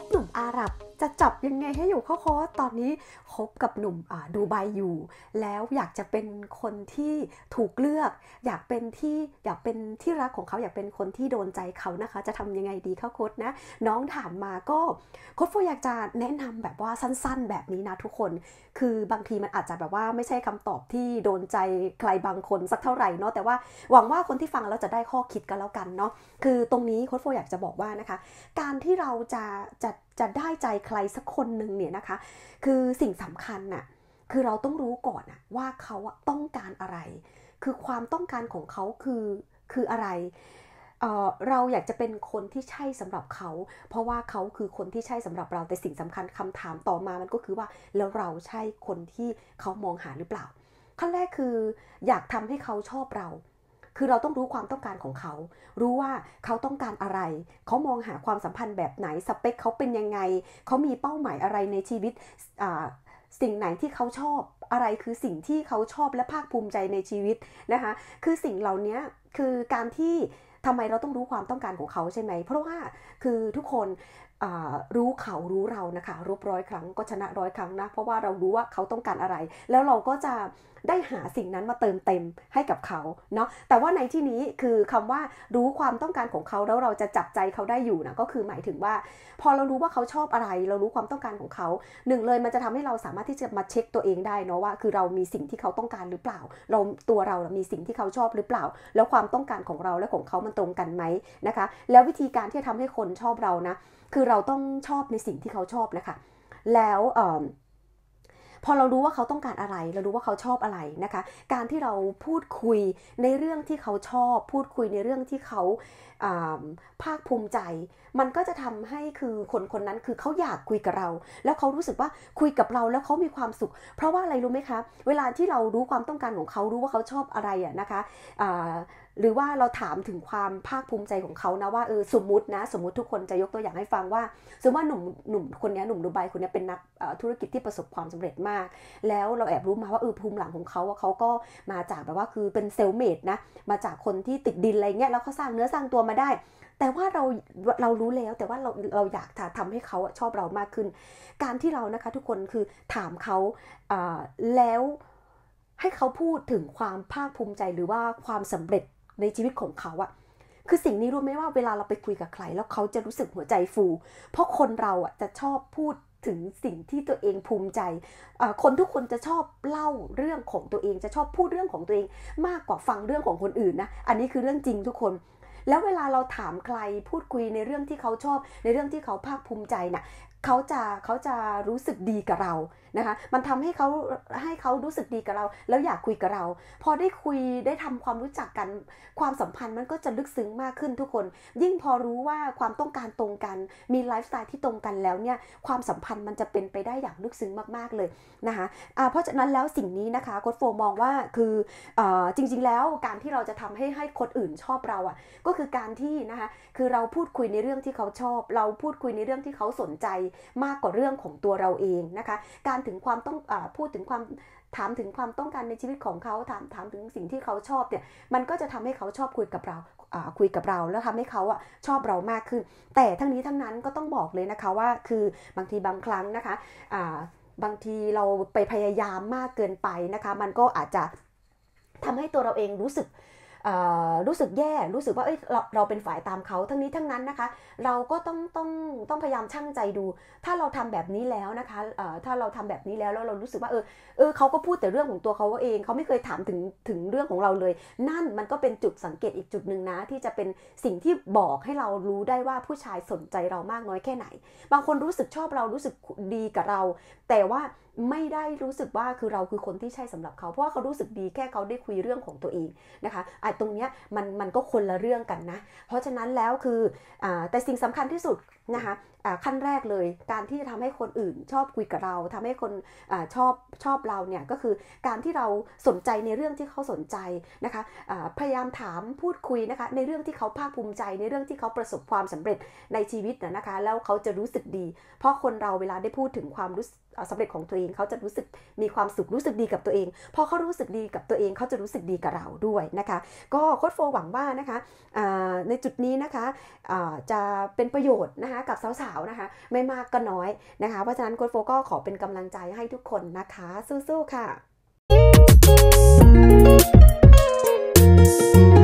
บหนุ่มอาหรับจะจับยังไงให้อยู่เข้าค้ชตอนนี้คบกับหนุ่มดูไบอยู่ แล้วอยากจะเป็นคนที่ถูกเลือก อยากเป็นที่อยากเป็นที่รักของเขาอยากเป็นคนที่โดนใจเขานะคะ จะทำยังไงดีเข้าโค้ชนะน้องถามมาก็โค้ดโฟอยากจะแนะนำแบบว่าสั้น ๆ แบบนี้นะทุกคน คือบางทีมันอาจจะแบบว่าไม่ใช่คำตอบที่โดนใจใครบางคนสักเท่าไหร่เนาะแต่ว่าหวังว่าคนที่ฟังแล้วจะได้ข้อคิดกันแล้วกันเนาะคือตรงนี้โค้ดโฟอยากจะบอกว่านะคะ การที่เราจะจะจะได้ใจใครสักคนหนึ่งเนี่ยนะคะ คือสิ่งสำคัญน่ะคือเราต้องรู้ก่อนนะว่าเขาต้องการอะไร คือความต้องการของเขาคือ คืออะไรเเราอยากจะเป็นคนที่ใช่สำหรับเขา เพราะว่าเขาคือคนที่ใช่สำหรับเรา แต่สิ่งสำคัญ คำถามต่อมามันก็คือว่าแล้วเราใช่คนที่เขามองหาหรือเปล่า ขั้นแรกคืออยากทำให้เขาชอบเราคือ เราต้องรู้ความต้องการของเขา รู้ว่าเขาต้องการอะไร เขามองหาความสัมพันธ์แบบไหน สเปคเขาเป็นยังไง เขามีเป้าหมายอะไรในชีวิตสิ่งไหนที่เขาชอบ อะไรคือสิ่งที่เขาชอบและภาคภูมิใจในชีวิตนะคะ คือสิ่งเหล่านี้คือการที่ ทำไมเราต้องรู้ความต้องการของเขาใช่ไหม เพราะว่า คือทุกคนรู้เขารู้เรานะคะรบร้อยครั้งก็ชนะร้อยครั้งนะเพราะว่าเรารู้ว่าเขาต้องการอะไร แล้วเราก็จะได้หาสิ่งนั้นมาเติมเต็มให้กับเขาเนาะแต่ว่าในที่นี้คือคำว่ารู้ความต้องการของเขาแล้วเราจะจับใจเขาได้อยู่นะก็คือหมายถึงว่า พอเรารู้ว่าเขาชอบอะไรเรารู้ความต้องการของเขาหนึ่งเลยมันจะทำให้เราสามารถที่จะมาเช็คตัวเองได้เนาะว่า คือเรามีสิ่งที่เขาต้องการหรือเปล่า เราตัวเรามีสิ่งที่เขาชอบหรือเปล่า แล้วความต้องการของเราและของเขา มันตรงกันไหมนะคะแล้ววิธีการที่จะทำให้คนชอบเรานะคือเราเราต้องชอบในสิ่งที่เขาชอบนะคะแล้วพอเรารู้ว่าเขาต้องการอะไร เรารู้ว่าเขาชอบอะไรนะคะ การที่เราพูดคุยในเรื่องที่เขาชอบ พูดคุยในเรื่องที่เขาภาคภูมิใจ มันก็จะทำให้คือคนคนนั้นคือเขาอยากคุยกับเรา แล้วเขารู้สึกว่าคุยกับเราแล้วเขามีความสุข เพราะว่าอะไรรู้ไหมคะ เวลาที่เรารู้ความต้องการของเขา รู้ว่าเขาชอบอะไรอะนะคะะหรือว่าเราถามถึงความภาคภูมิใจของเขานะว่าเออสมมตินะสมมติทุกคนจะยกตัวอย่างให้ฟังว่า สมมติว่าหนุ่มหนุ่มคนนี้หนุ่มดูไบคนนี้เป็นนักธุรกิจที่ประสบความสำเร็จมากแล้วเราแอบรู้มาว่าเออภูมิหลังของเขาว่าเขาก็มาจากแบบว่าคือเป็นเซลเมดนะมาจากคนที่ติดดินอะไรเงี้ยแล้วเขาสร้างเนื้อสร้างตัวมาได้ แต่ว่าเราเรารู้แล้วแต่ว่าเราเราอยากทำให้เขาชอบเรามากขึ้น การที่เรานะคะทุกคนคือถามเขาแล้วให้เขาพูดถึงความภาคภูมิใจหรือว่าความสำเร็จในชีวิตของเขาอะคือสิ่งนี้รู้ไหมว่าเวลาเราไปคุยกับใคร แล้วเขาจะรู้สึกหัวใจฟู เพราะคนเราอะจะชอบพูดถึงสิ่งที่ตัวเองภูมิใจ คนทุกคนจะชอบเล่าเรื่องของตัวเองจะชอบพูดเรื่องของตัวเอง มากกว่าฟังเรื่องของคนอื่นนะ อันนี้คือเรื่องจริงทุกคน แล้วเวลาเราถามใครพูดคุยในเรื่องที่เขาชอบในเรื่องที่เขาภาคภูมิใจนะ่ะ เขาจะเขาจะรู้สึกดีกับเรานะคะมันทำให้เขาให้เขารู้สึกดีกับเรา แล้วอยากคุยกับเรา พอได้คุยได้ทำความรู้จักกันความสัมพันธ์มันก็จะลึกซึ้งมากขึ้นทุกคน ยิ่งพอรู้ว่าความต้องการตรงกัน มีไลฟ์สไตล์ที่ตรงกันแล้วเนี่ยความสัมพันธ์มันจะเป็นไปได้อย่างลึกซึ้งมากๆเลยนะคะะเพราะฉะนั้นแล้วสิ่งนี้นะคะโค้ดโฟมองว่าคืออจริง ๆแล้วการที่เราจะทำให้ให้คนอื่นชอบเราอะ่ะก็คือการที่นะคะคือเราพูดคุยในเรื่องที่เขาชอบ เราพูดคุยในเรื่องที่เขาสนใจมากกว่าเรื่องของตัวเราเองนะคะการถึงความต้องอพูดถึงความถามถึงความต้องการในชีวิตของเขาถามถามถึงสิ่งที่เขาชอบเนี่ยมันก็จะทำให้เขาชอบคุยกับเราคุยกับเรา แล้วทำให้เขาอ่ะชอบเรามากขึ้น แต่ทั้งนี้ทั้งนั้นก็ต้องบอกเลยนะคะว่าคือบางทีบางครั้งนะคะบางทีเราไปพยายามมากเกินไปนะคะมันก็อาจจะทำให้ตัวเราเองรู้สึกรู้สึกแย่รู้สึกว่าเอ้ยเราเราเป็นฝ่ายตามเขาทั้งนี้ทั้งนั้นนะคะ เราก็ต้อง ต้อง ต้อง พยายามชั่งใจดู ถ้าเราทำแบบนี้แล้วนะคะถ้าเราทำแบบนี้แล้วแล้วเรารู้สึกว่าเออเออ เขาก็พูดแต่เรื่องของตัวเขาเอง เขาไม่เคยถามถึงถึงเรื่องของเราเลย นั่นมันก็เป็นจุดสังเกตอีกจุดหนึ่งนะ ที่จะเป็นสิ่งที่บอกให้เรารู้ได้ว่าผู้ชายสนใจเรามากน้อยแค่ไหน บางคนรู้สึกชอบเรารู้สึกดีกับเรา แต่ว่าไม่ได้รู้สึกว่าคือเราคือคนที่ใช่สำหรับเขาเพราะว่าเขารู้สึกดีแค่เขาได้คุยเรื่องของตัวเองนะคะไอ้ตรงเนี้ยมันมันก็คนละเรื่องกันนะ เพราะฉะนั้นแล้วคืออแต่สิ่งสำคัญที่สุดนะคะขั้นแรกเลยการที่จะทำให้คนอื่นชอบคุยกับเรา ทำให้คนอชอบชอบเราเนี่ยก็คือการที่เราสนใจในเรื่องที่เขาสนใจนะคะพยายามถามพูดคุยนะคะในเรื่องที่เขาภาคภูมิใจในเรื่องที่เขาประสบความสำเร็จในชีวิตนะคะแล้วเขาจะรู้สึกดี เพราะคนเราเวลาได้พูดถึงความรู้สึกสำเร็จของตัวเองเขาจะรู้สึก มีความสุข รู้สึกดีกับตัวเอง พอเขารู้สึกดีกับตัวเองเขาจะรู้สึกดีกับเราด้วยนะคะก็โค้ดโฟหวังว่านะคะในจุดนี้นะคะจะเป็นประโยชน์นะคะกับสาวๆนะคะไม่มากก็น้อยนะคะเพราะฉะนั้นโค้ดโฟก็ขอเป็นกำลังใจให้ทุกคนนะคะสู้ๆ ค่ะ